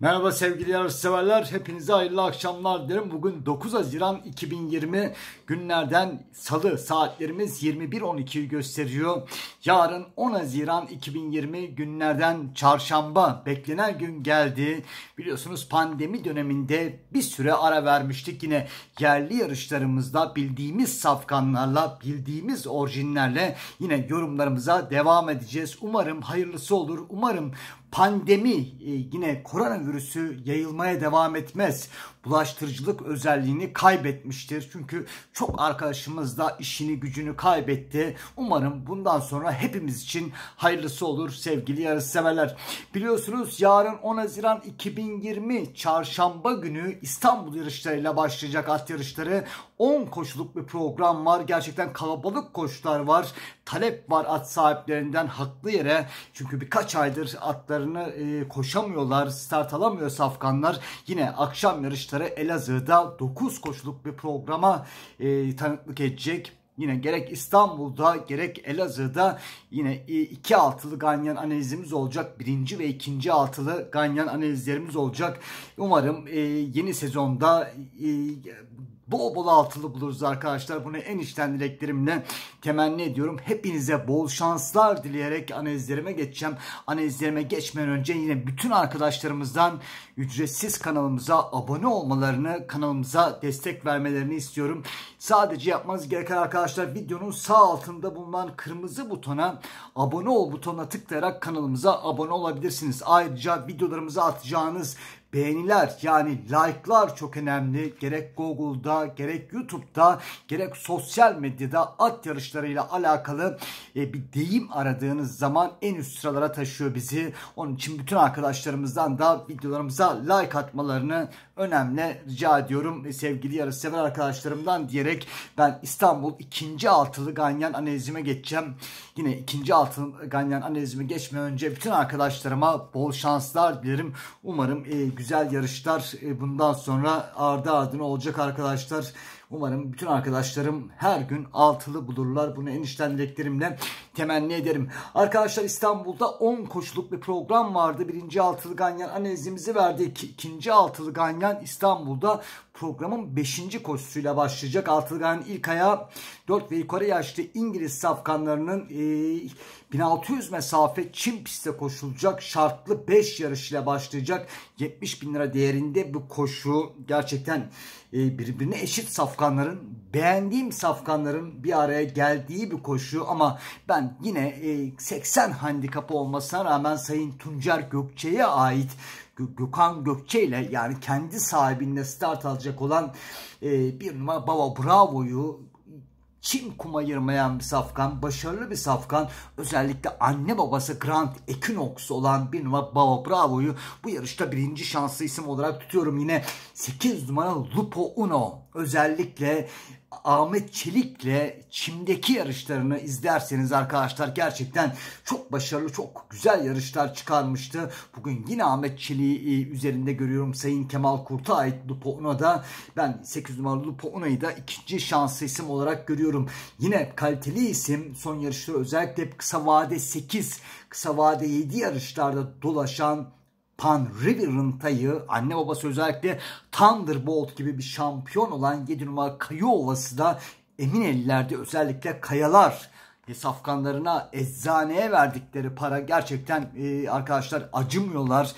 Merhaba sevgili yarışseverler. Hepinize hayırlı akşamlar dilerim. Bugün 9 Haziran 2020 günlerden salı saatlerimiz 21.12'yi gösteriyor. Yarın 10 Haziran 2020 günlerden çarşamba beklenen gün geldi. Biliyorsunuz pandemi döneminde bir süre ara vermiştik. Yine yerli yarışlarımızda bildiğimiz safkanlarla, bildiğimiz orijinlerle yine yorumlarımıza devam edeceğiz. Umarım hayırlısı olur. Umarım pandemi e, yine koronavirüs virüsü yayılmaya devam etmez bulaştırıcılık özelliğini kaybetmiştir. Çünkü çok arkadaşımız da işini gücünü kaybetti. Umarım bundan sonra hepimiz için hayırlısı olur sevgili yarışseverler. Biliyorsunuz yarın 10 Haziran 2020 çarşamba günü İstanbul yarışlarıyla başlayacak at yarışları. 10 koşuluk bir program var. Gerçekten kalabalık koşular var. Talep var at sahiplerinden haklı yere. Çünkü birkaç aydır atlarını e, koşamıyorlar, start alamıyor safkanlar. Yine akşam yarışları yarışları Elazığ'da 9 koşuluk bir programa e, tanıklık edecek. Yine gerek İstanbul'da gerek Elazığ'da yine e, iki altılı ganyan analizimiz olacak. Birinci ve ikinci altılı ganyan analizlerimiz olacak. Umarım e, yeni sezonda e, bol bol altılı buluruz arkadaşlar. Bunu en içten dileklerimle temenni ediyorum. Hepinize bol şanslar dileyerek analizlerime geçeceğim. Analizlerime geçmeden önce yine bütün arkadaşlarımızdan ücretsiz kanalımıza abone olmalarını, kanalımıza destek vermelerini istiyorum. Sadece yapmanız gereken arkadaşlar videonun sağ altında bulunan kırmızı butona abone ol butonuna tıklayarak kanalımıza abone olabilirsiniz. Ayrıca videolarımıza atacağınız beğeniler yani like'lar çok önemli. Gerek Google'da, gerek YouTube'da, gerek sosyal medyada at yarışlarıyla alakalı e, bir deyim aradığınız zaman en üst sıralara taşıyor bizi. Onun için bütün arkadaşlarımızdan da videolarımıza like atmalarını önemli rica ediyorum. E, sevgili yarışsever arkadaşlarımdan diyerek ben İstanbul ikinci altılı ganyan analizime geçeceğim. Yine ikinci altılı ganyan analizime geçmeden önce bütün arkadaşlarıma bol şanslar dilerim. Umarım e, güzel yarışlar e, bundan sonra ardı ardına olacak arkadaşlar. Umarım bütün arkadaşlarım her gün altılı bulurlar. Bunu en dileklerimle temenni ederim. Arkadaşlar İstanbul'da 10 koşuluk bir program vardı. Birinci altılı ganyan analizimizi verdik. İkinci altılı ganyan İstanbul'da programın 5. koşusuyla başlayacak. Altılgan ilk ayağı 4 ve yukarı yaşlı İngiliz safkanlarının e, 1600 mesafe Çin pistte koşulacak şartlı 5 yarışıyla başlayacak. 70 bin lira değerinde bu koşu gerçekten e, birbirine eşit safkanların beğendiğim safkanların bir araya geldiği bir koşu ama ben yine e, 80 handikapı olmasına rağmen Sayın Tuncer Gökçe'ye ait Gökhan Gökçe ile yani kendi sahibinde start alacak olan e, bir numara Baba Bravo'yu Çin kuma yırmayan bir safkan, başarılı bir safkan. Özellikle anne babası Grant Equinox olan bir numara Baba Bravo'yu bu yarışta birinci şanslı isim olarak tutuyorum. Yine 8 numara Lupo Uno özellikle Ahmet Çelik'le çimdeki yarışlarını izlerseniz arkadaşlar gerçekten çok başarılı, çok güzel yarışlar çıkarmıştı. Bugün yine Ahmet Çelik'i e, üzerinde görüyorum. Sayın Kemal Kurt'a ait Lupo'na ben 8 numaralı Lupo'na'yı da ikinci şanslı isim olarak görüyorum. Yine kaliteli isim son yarışları özellikle kısa vade 8, kısa vade 7 yarışlarda dolaşan Pan River'ın tayı anne babası özellikle Thunderbolt gibi bir şampiyon olan 7 numara Kayu Ovası da emin ellerde özellikle kayalar e, safkanlarına eczaneye verdikleri para gerçekten e, arkadaşlar acımıyorlar.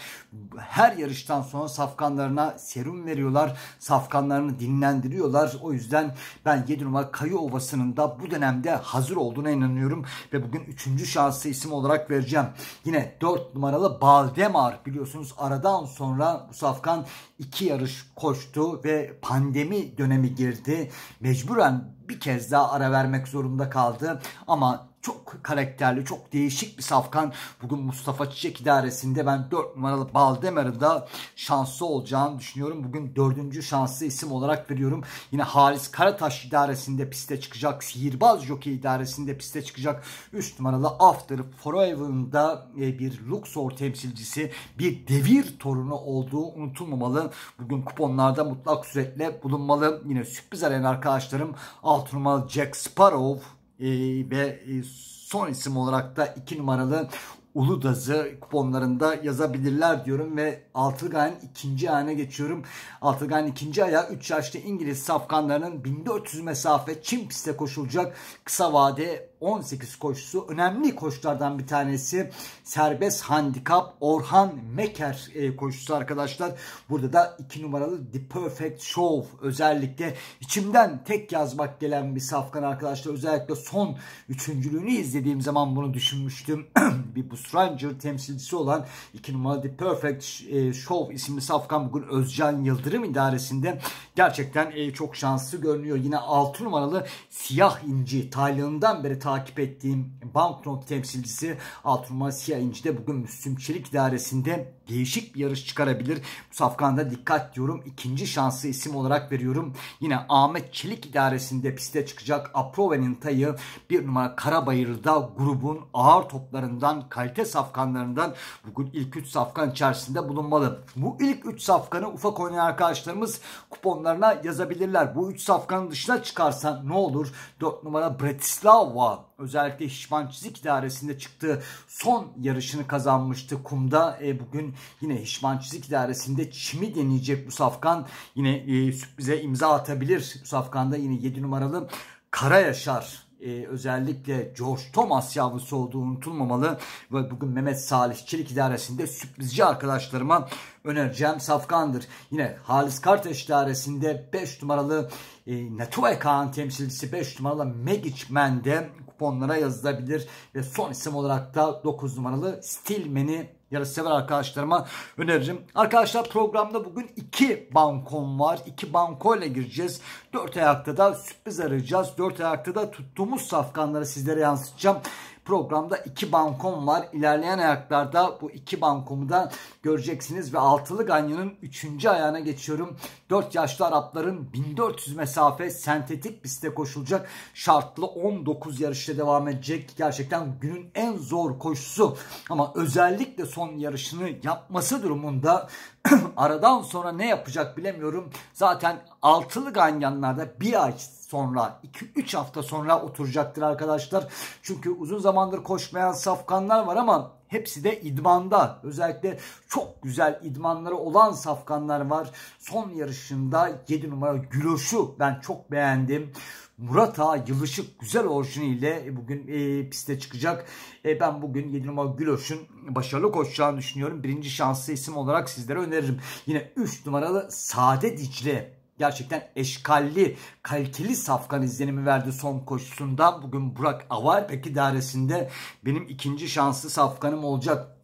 Her yarıştan sonra safkanlarına serum veriyorlar. Safkanlarını dinlendiriyorlar. O yüzden ben 7 numara Kayı Ovası'nın da bu dönemde hazır olduğuna inanıyorum. Ve bugün 3. şansı isim olarak vereceğim. Yine 4 numaralı Baldemar biliyorsunuz aradan sonra bu safkan iki yarış koştu ve pandemi dönemi girdi. Mecburen bir kez daha ara vermek zorunda kaldı. Ama çok karakterli, çok değişik bir safkan. Bugün Mustafa Çiçek idaresinde ben 4 numaralı Baldemar'ın da şanslı olacağını düşünüyorum. Bugün 4. şanslı isim olarak veriyorum. Yine Halis Karataş idaresinde piste çıkacak. Sihirbaz Jockey idaresinde piste çıkacak. 3 numaralı After Forever'ın da e, bir Luxor temsilcisi, bir devir torunu olduğu unutulmamalı. Bugün kuponlarda mutlak suretle bulunmalı. Yine sürpriz arayan arkadaşlarım 6 numaralı Jack Sparrow ee, ve e, son isim olarak da 2 numaralı Uludaz'ı kuponlarında yazabilirler diyorum ve Altıgay'ın ikinci ayağına geçiyorum. Altıgay'ın ikinci ayağı 3 yaşlı İngiliz safkanlarının 1400 mesafe Çin pistte koşulacak kısa vade 18 koşusu önemli koşulardan bir tanesi serbest handikap Orhan Meker e, koşusu arkadaşlar. Burada da 2 numaralı The Perfect Show özellikle içimden tek yazmak gelen bir safkan arkadaşlar. Özellikle son üçüncülüğünü izlediğim zaman bunu düşünmüştüm. bir Busranger temsilcisi olan 2 numaralı The Perfect e, Show isimli safkan bugün Özcan Yıldırım idaresinde gerçekten e, çok şanslı görünüyor. Yine 6 numaralı Siyah Inci Taylan'dan beri takip ettiğim banknot temsilcisi Altunma Siyah İnci de bugün Müslüm Çelik dairesinde değişik bir yarış çıkarabilir. Bu safkanda dikkat diyorum. İkinci şansı isim olarak veriyorum. Yine Ahmet Çelik idaresinde piste çıkacak Aproven'in tayı bir numara Karabayır'da grubun ağır toplarından, kalite safkanlarından bugün ilk üç safkan içerisinde bulunmalı. Bu ilk üç safkanı ufak oynayan arkadaşlarımız kuponlarına yazabilirler. Bu üç safkanın dışına çıkarsan ne olur? 4 numara Bratislava özellikle Hişman Çizik idaresinde çıktığı son yarışını kazanmıştı kumda. E, bugün yine Hişman Çizik idaresinde çimi deneyecek bu Safkan. Yine e, sürprize imza atabilir. Bu Safkan'da yine 7 numaralı Kara Yaşar ee, özellikle George Thomas yavrusu olduğu unutulmamalı ve bugün Mehmet Salih Çelik idaresinde sürprizci arkadaşlarıma önereceğim Safkan'dır. Yine Halis Kartaş idaresinde 5 numaralı e, Natuve temsilcisi 5 numaralı Megic Mende kuponlara yazılabilir. Ve son isim olarak da 9 numaralı Stilmen'i yarışsever arkadaşlarıma öneririm. Arkadaşlar programda bugün 2 bankom var. 2 banko ile gireceğiz. 4 ayakta da sürpriz arayacağız. 4 ayakta da tuttuğumuz safkanları sizlere yansıtacağım. Programda iki bankom var. İlerleyen ayaklarda bu iki bankomu da göreceksiniz ve altılı ganyanın üçüncü ayağına geçiyorum. Dört yaşlı Arapların 1400 mesafe sentetik pistte koşulacak. Şartlı 19 yarışta devam edecek. Gerçekten günün en zor koşusu ama özellikle son yarışını yapması durumunda aradan sonra ne yapacak bilemiyorum. Zaten altılı ganyanlarda bir ay sonra 2-3 hafta sonra oturacaktır arkadaşlar. Çünkü uzun zamandır koşmayan safkanlar var ama hepsi de idmanda. Özellikle çok güzel idmanları olan safkanlar var. Son yarışında 7 numara Güloş'u ben çok beğendim. Murat Ağa Yılışık güzel orijiniyle e, bugün e, piste çıkacak. E, ben bugün 7 numara Güloş'un başarılı koşacağını düşünüyorum. Birinci şanslı isim olarak sizlere öneririm. Yine 3 numaralı Sade Dicle gerçekten eşkalli, kaliteli safkan izlenimi verdi son koşusunda. Bugün Burak Avar peki dairesinde benim ikinci şanslı safkanım olacak.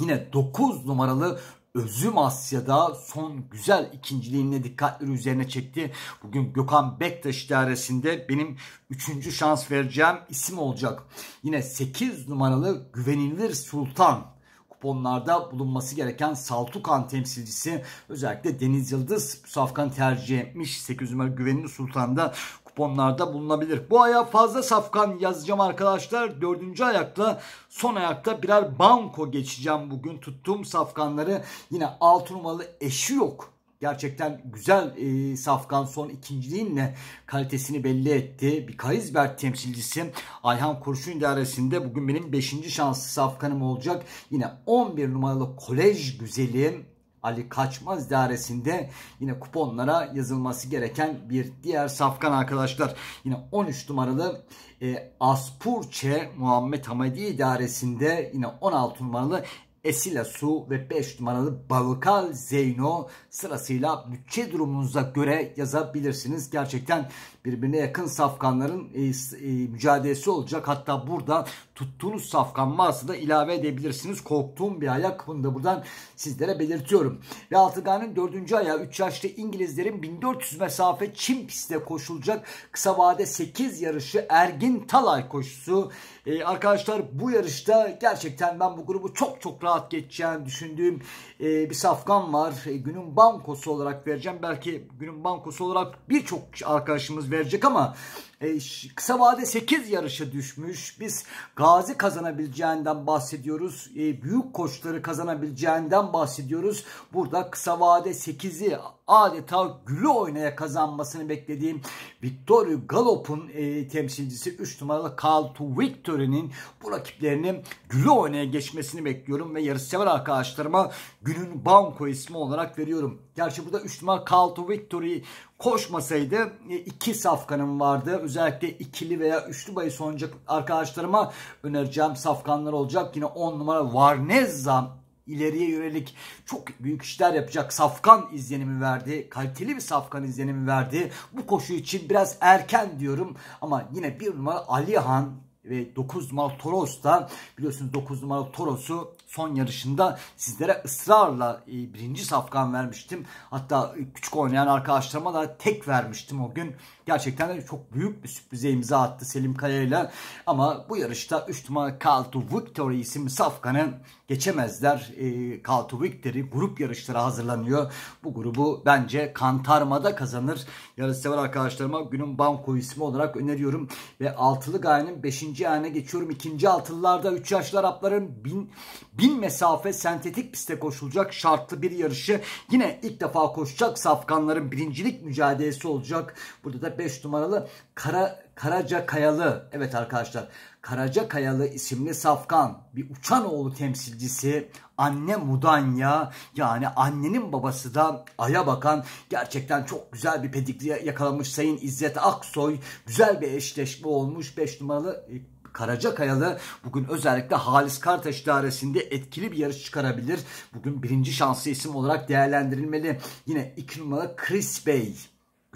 Yine 9 numaralı Özüm Asya'da son güzel ikinciliğinle dikkatleri üzerine çekti. Bugün Gökhan Bektaş dairesinde benim üçüncü şans vereceğim isim olacak. Yine 8 numaralı Güvenilir Sultan kuponlarda bulunması gereken Saltukan temsilcisi özellikle Deniz Yıldız safkan tercih etmiş. 800 numara güvenli sultanda kuponlarda bulunabilir. Bu aya fazla safkan yazacağım arkadaşlar. Dördüncü ayakla son ayakta birer banko geçeceğim bugün. Tuttuğum safkanları yine 6 numaralı eşi yok gerçekten güzel e, Safkan son ikinciliğinle kalitesini belli etti. Bir Karizberg temsilcisi Ayhan Kurşun idaresinde bugün benim 5. şanslı Safkan'ım olacak. Yine 11 numaralı kolej güzeli Ali Kaçmaz dairesinde yine kuponlara yazılması gereken bir diğer safkan arkadaşlar. Yine 13 numaralı e, Aspurçe Muhammed Hamadi dairesinde yine 16 numaralı Esila Su ve 5 numaralı Balkal Zeyno sırasıyla bütçe durumunuza göre yazabilirsiniz. Gerçekten birbirine yakın safkanların e, e, mücadelesi olacak. Hatta burada tuttuğunuz safkanma aslında ilave edebilirsiniz. Korktuğum bir ayak bunu da buradan sizlere belirtiyorum. Ve Altıgan'ın 4. ayağı 3 yaşlı İngilizlerin 1400 mesafe çim pistte koşulacak kısa vade 8 yarışı Ergin Talay koşusu. Ee, arkadaşlar bu yarışta gerçekten ben bu grubu çok çok rahat geçeceğini düşündüğüm e, bir safkan var. E, günün bankosu olarak vereceğim. Belki günün bankosu olarak birçok arkadaşımız ve verecek ama E, kısa vade 8 yarışı düşmüş. Biz Gazi kazanabileceğinden bahsediyoruz. E, büyük koçları kazanabileceğinden bahsediyoruz. Burada kısa vade 8'i adeta gülü oynaya kazanmasını beklediğim Victor Galop'un e, temsilcisi 3 numaralı Carl to Victory'nin bu rakiplerinin gülü oynaya geçmesini bekliyorum ve yarışsever arkadaşlarıma günün banko ismi olarak veriyorum. Gerçi burada 3 numara Carl to Victory koşmasaydı iki e, safkanım vardı özellikle ikili veya üçlü bahis oynayacak arkadaşlarıma önereceğim safkanlar olacak. Yine 10 numara Varnezza ileriye yönelik çok büyük işler yapacak safkan izlenimi verdi. Kaliteli bir safkan izlenimi verdi. Bu koşu için biraz erken diyorum ama yine bir numara Alihan ve 9 numaralı Toros da biliyorsunuz 9 numaralı Toros'u son yarışında sizlere ısrarla e, birinci safkan vermiştim. Hatta küçük oynayan arkadaşlarıma da tek vermiştim o gün. Gerçekten de çok büyük bir sürprize imza attı Selim Kaya ile. Ama bu yarışta 3 numaralı Kaltu Victory isimli safkanı geçemezler. E, Kaltu Victory grup yarışlara hazırlanıyor. Bu grubu bence Kantarma'da kazanır. yarış sever arkadaşlarıma günün banko ismi olarak öneriyorum. Ve Altılı Gaye'nin 5 ikinci ana geçiyorum. İkinci altılılarda 3 yaşlı Arapların bin bin mesafe sentetik piste koşulacak şartlı bir yarışı. Yine ilk defa koşacak Safkanların birincilik mücadelesi olacak. Burada da 5 numaralı Kara, Karaca Kayalı, evet arkadaşlar Karaca Kayalı isimli Safkan bir uçan oğlu temsilcisi anne Mudanya yani annenin babası da Ay'a bakan gerçekten çok güzel bir pedikli yakalamış Sayın İzzet Aksoy. Güzel bir eşleşme olmuş 5 numaralı e, Karaca Kayalı bugün özellikle Halis Kartaş dairesinde etkili bir yarış çıkarabilir. Bugün birinci şanslı isim olarak değerlendirilmeli. Yine iki numaralı Chris Bey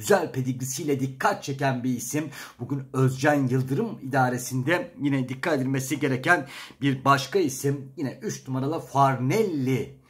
güzel pedigrisiyle dikkat çeken bir isim. Bugün Özcan Yıldırım idaresinde yine dikkat edilmesi gereken bir başka isim. Yine 3 numaralı Farnelli.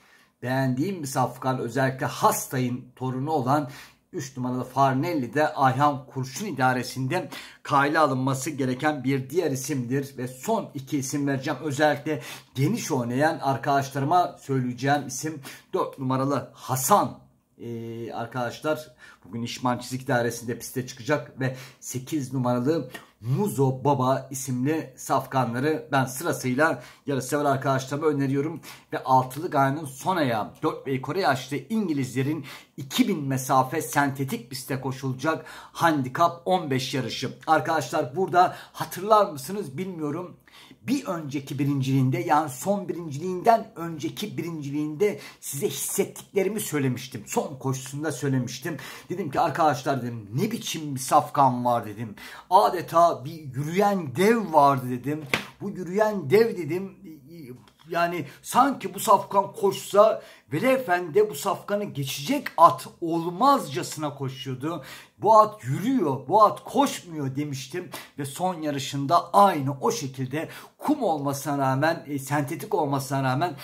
Beğendiğim bir safkan özellikle Hastay'ın torunu olan 3 numaralı Farnelli de Ayhan Kurşun idaresinde kayle alınması gereken bir diğer isimdir. Ve son iki isim vereceğim. Özellikle geniş oynayan arkadaşlarıma söyleyeceğim isim 4 numaralı Hasan e, arkadaşlar bugün İşman Çizik Dairesi'nde piste çıkacak ve 8 numaralı Muzo Baba isimli safkanları ben sırasıyla yarışsever arkadaşlarıma öneriyorum. Ve altılı gayanın son ayağı 4 ve yukarı yaşlı İngilizlerin 2000 mesafe sentetik piste koşulacak handikap 15 yarışı. Arkadaşlar burada hatırlar mısınız bilmiyorum bir önceki birinciliğinde yani son birinciliğinden önceki birinciliğinde size hissettiklerimi söylemiştim. Son koşusunda söylemiştim. Dedim ki arkadaşlar dedim ne biçim bir safkan var dedim. Adeta bir yürüyen dev vardı dedim. Bu yürüyen dev dedim yani sanki bu safkan koşsa Velefen de bu safkanı geçecek at olmazcasına koşuyordu. Bu at yürüyor, bu at koşmuyor demiştim ve son yarışında aynı o şekilde kum olmasına rağmen, e, sentetik olmasına rağmen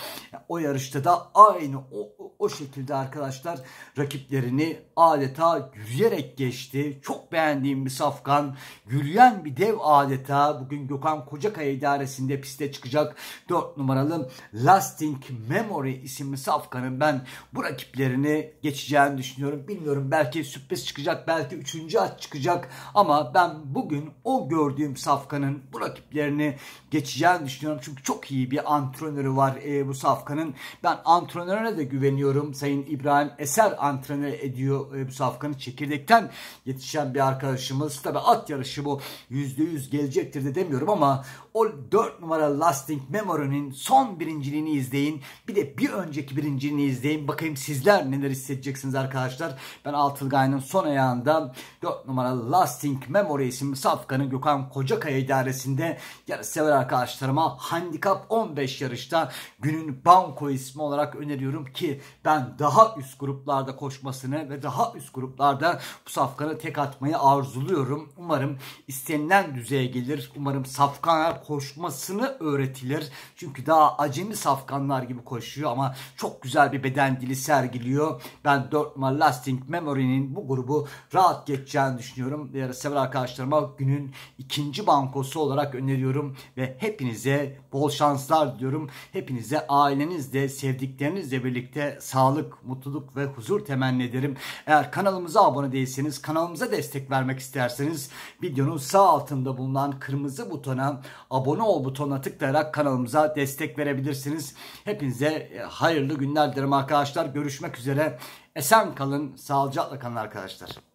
o yarışta da aynı o o şekilde arkadaşlar rakiplerini adeta yürüyerek geçti. Çok beğendiğim bir safkan. Yürüyen bir dev adeta. Bugün Gökhan Kocakaya idaresinde piste çıkacak 4 numaralı Lasting Memory isimli safkanın ben bu rakiplerini geçeceğini düşünüyorum. Bilmiyorum belki sürpriz çıkacak. Belki 3. at çıkacak. Ama ben bugün o gördüğüm safkanın bu rakiplerini geçeceğini düşünüyorum. Çünkü çok iyi bir antrenörü var e, bu safkanın. Ben antrenörüne de güveniyorum ediyorum. Sayın İbrahim Eser antrenör ediyor e, bu safkanı. Çekirdekten yetişen bir arkadaşımız. Tabi at yarışı bu %100 gelecektir de demiyorum ama o 4 numara Lasting Memory'nin son birinciliğini izleyin. Bir de bir önceki birinciliğini izleyin. Bakayım sizler neler hissedeceksiniz arkadaşlar. Ben Altılgay'ın son ayağında 4 numara Lasting Memory isimli safkanın Gökhan Kocakaya idaresinde yarışsever arkadaşlarıma handicap 15 yarışta günün Banko ismi olarak öneriyorum ki ben daha üst gruplarda koşmasını ve daha üst gruplarda bu safkanı tek atmayı arzuluyorum. Umarım istenilen düzeye gelir. Umarım safkana koşmasını öğretilir. Çünkü daha acemi safkanlar gibi koşuyor ama çok güzel bir beden dili sergiliyor. Ben 4 numara Lasting Memory'nin bu grubu rahat geçeceğini düşünüyorum. Diğer sever arkadaşlarıma günün ikinci bankosu olarak öneriyorum ve hepinize bol şanslar diliyorum. Hepinize ailenizle, sevdiklerinizle birlikte sağlıklı sağlık, mutluluk ve huzur temenni ederim. Eğer kanalımıza abone değilseniz, kanalımıza destek vermek isterseniz videonun sağ altında bulunan kırmızı butona abone ol butonuna tıklayarak kanalımıza destek verebilirsiniz. Hepinize e, hayırlı günler dilerim arkadaşlar. Görüşmek üzere. Esen kalın, sağlıcakla kalın arkadaşlar.